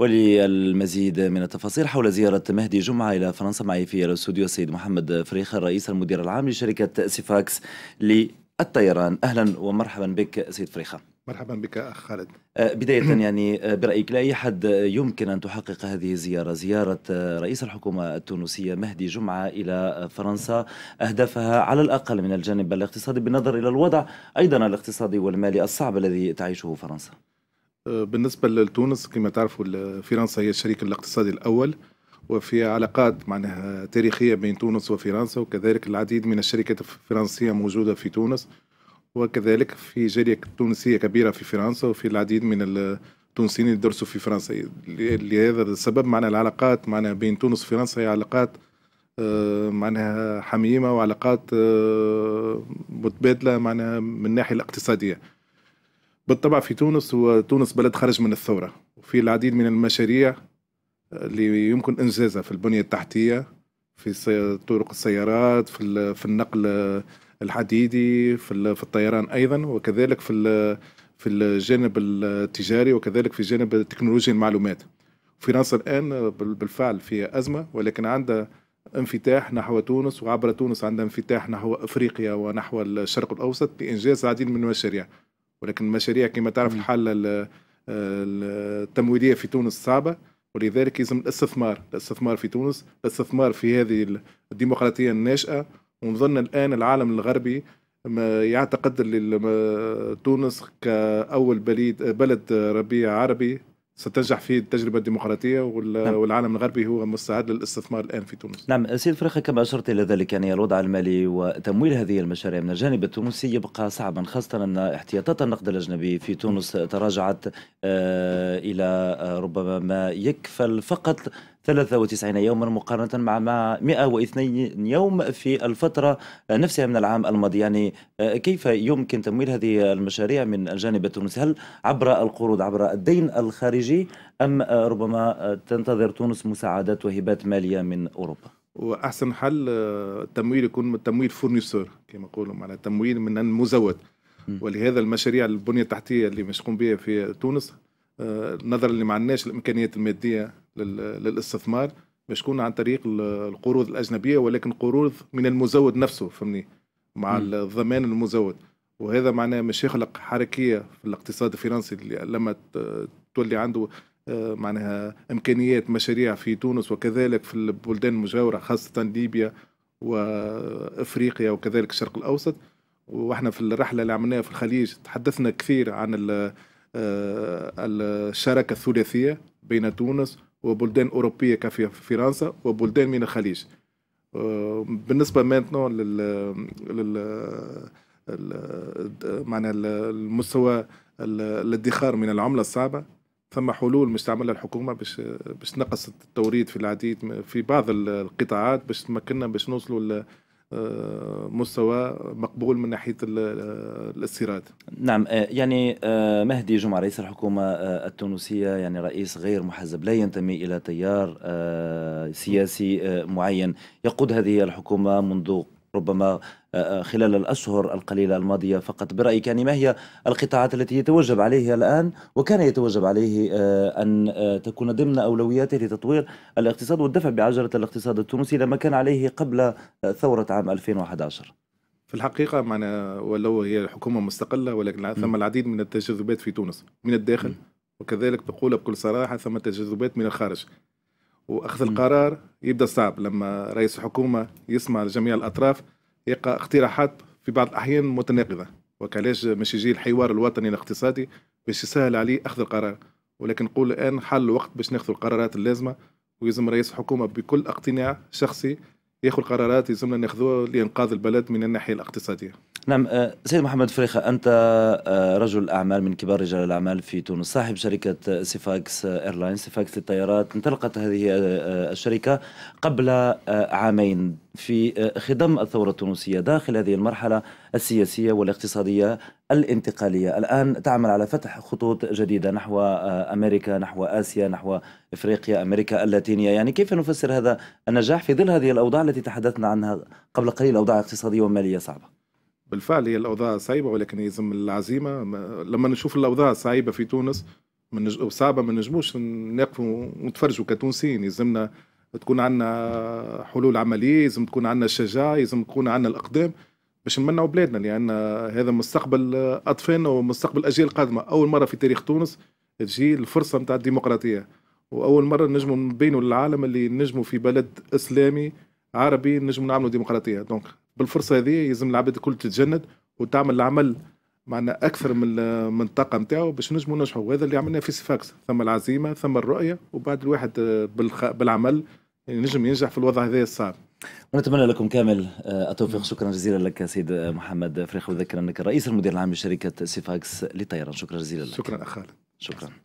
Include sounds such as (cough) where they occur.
وللمزيد من التفاصيل حول زيارة مهدي جمعة إلى فرنسا معي في الاستوديو السيد محمد فريخ الرئيس المدير العام لشركة سيفاكس للطيران أهلا ومرحبا بك سيد فريخة مرحبا بك أخ خالد أه، بداية (clears throat) يعني أه، برأيك لأي حد يمكن أن تحقق هذه الزيارة زيارة أه، رئيس الحكومة التونسية مهدي جمعة إلى فرنسا أهدافها على الأقل من الجانب الاقتصادي بالنظر إلى الوضع أيضا الاقتصادي والمالي الصعب الذي تعيشه فرنسا بالنسبة لتونس كما تعرفوا فرنسا هي الشريك الاقتصادي الأول وفي علاقات معناها تاريخية بين تونس وفرنسا وكذلك العديد من الشركات الفرنسية موجودة في تونس وكذلك في جالية تونسية كبيرة في فرنسا وفي العديد من التونسيين يدرسوا في فرنسا لهذا السبب معنى العلاقات معنا بين تونس وفرنسا هي علاقات آه، معناها حميمة وعلاقات آه، متبادلة معناها من الناحية الاقتصادية بالطبع في تونس وتونس بلد خرج من الثورة وفي العديد من المشاريع آه، اللي يمكن إنجازها في البنية التحتية في طرق السيارات في, في النقل آه، الحديدي في, في الطيران أيضا وكذلك في في الجانب التجاري وكذلك في جانب تكنولوجيا المعلومات فرنسا الآن آه، بالفعل في أزمة ولكن عندها انفتاح نحو تونس وعبر تونس عندها انفتاح نحو أفريقيا ونحو الشرق الأوسط بانجاز العديد من المشاريع ولكن المشاريع كما تعرف الحاله نعم. التمويليه في تونس صعبه ولذلك يلزم الاستثمار الاستثمار في تونس الاستثمار في هذه الديمقراطيه الناشئه ونظن الان العالم الغربي ما يعتقد تونس كاول بلد بلد ربيع عربي ستنجح في التجربة الديمقراطية نعم. والعالم الغربي هو مستعد للاستثمار الآن في تونس نعم سيد فرخة كما أشرت إلى ذلك يعني الوضع المالي وتمويل هذه المشاريع من الجانب التونسي يبقى صعبا خاصة أن احتياطات النقد الأجنبي في تونس تراجعت آه، إلى آه، ربما ما يكفل فقط 93 يوما مقارنة مع 102 يوم في الفترة نفسها من العام الماضي يعني آه، كيف يمكن تمويل هذه المشاريع من الجانب التونسي هل عبر القروض عبر الدين الخارجي أم آه، ربما آه، تنتظر تونس مساعدات وهبات مالية من أوروبا؟ واحسن حل التمويل يكون تمويل فورنيسور كما نقولوا معناها تمويل من المزود ولهذا المشاريع البنيه التحتيه اللي مش بها في تونس نظرا اللي ما عندناش الامكانيات الماديه للاستثمار باش تكون عن طريق القروض الاجنبيه ولكن قروض من المزود نفسه فهمني مع م. الضمان المزود وهذا معناه مش يخلق حركيه في الاقتصاد الفرنسي لما تولي عنده آه، معناها امكانيات مشاريع في تونس وكذلك في البلدان المجاوره خاصه ليبيا وافريقيا وكذلك الشرق الاوسط واحنا في الرحله اللي عملناها في الخليج تحدثنا كثير عن آه، الشراكه الثلاثيه بين تونس وبلدان أوروبية فرنسا وبلدان من الخليج آه، بالنسبة مانتنو لل, لل... معنى المستوى الادخار من العمله الصعبه ثم حلول مش تعملها الحكومه باش باش تنقص التوريد في العديد في بعض القطاعات باش تمكننا باش نوصلوا مستوى مقبول من ناحيه الاستيراد. نعم آه، يعني آه، مهدي جمعه رئيس الحكومه آه، التونسيه يعني رئيس غير محزب لا ينتمي الى تيار سياسي معين يقود هذه الحكومه منذ ربما آه، آه، خلال الأشهر القليلة الماضية فقط برأيك يعني ما هي القطاعات التي يتوجب عليها الآن وكان يتوجب عليه آه، أن تكون ضمن أولوياته لتطوير الاقتصاد والدفع بعجلة الاقتصاد التونسي لما كان عليه قبل ثورة عام 2011 في الحقيقة معنا ولو هي حكومة مستقلة ولكن ثم العديد من التجاذبات في تونس من الداخل وكذلك بقول بكل صراحة ثم تجاذبات من الخارج وأخذ القرار يبدأ صعب لما رئيس الحكومة يسمع جميع الأطراف يلقى اقتراحات في بعض الأحيان متناقضة وكلاش مش يجي الحوار الوطني الاقتصادي باش يسهل عليه أخذ القرار ولكن نقول الآن حل الوقت باش ناخذ القرارات اللازمة ويلزم رئيس الحكومة بكل اقتناع شخصي ياخذ قرارات يلزمنا ناخذوها لانقاذ البلد من الناحيه الاقتصاديه. نعم آه، سيد محمد فريخة أنت آه، رجل أعمال من كبار رجال الأعمال في تونس صاحب شركة آه، سيفاكس ايرلاينز، سيفاكس للطيارات انطلقت هذه الشركة قبل عامين في خضم الثورة التونسية داخل هذه المرحلة السياسية والاقتصادية الانتقالية الآن تعمل على فتح خطوط جديدة نحو آه، أمريكا نحو آسيا نحو إفريقيا أمريكا اللاتينية يعني كيف نفسر هذا النجاح في ظل هذه الأوضاع التي تحدثنا عنها قبل قليل أوضاع اقتصادية ومالية صعبة بالفعل هي الأوضاع صعبة ولكن يلزم العزيمة لما نشوف الأوضاع صعبة في تونس منج... صعبة ما نجموش نقفوا ونتفرجوا كتونسيين يلزمنا تكون عندنا حلول عمليه يلزم تكون عندنا الشجاعه يلزم تكون عندنا الاقدام باش نمنعوا بلادنا لان هذا مستقبل اطفالنا ومستقبل الاجيال القادمه اول مره في تاريخ تونس تجي الفرصه نتاع الديمقراطيه واول مره نجموا نبينوا للعالم اللي نجموا في بلد اسلامي عربي نجموا نعملوا ديمقراطيه دونك بالفرصه هذه يلزم العباد الكل تتجند وتعمل العمل معنا اكثر من من الطاقه نتاعو باش نجموا ننجحوا وهذا اللي عملناه في سيفاكس ثم العزيمه ثم الرؤيه وبعد الواحد بالعمل يعني نجم ينجح في الوضع هذا الصعب ونتمنى لكم كامل آه، التوفيق شكرا جزيلا لك سيد آه، محمد فريخ وذكر انك رئيس المدير العام لشركه سيفاكس للطيران شكرا جزيلا لك شكرا اخالد شكرا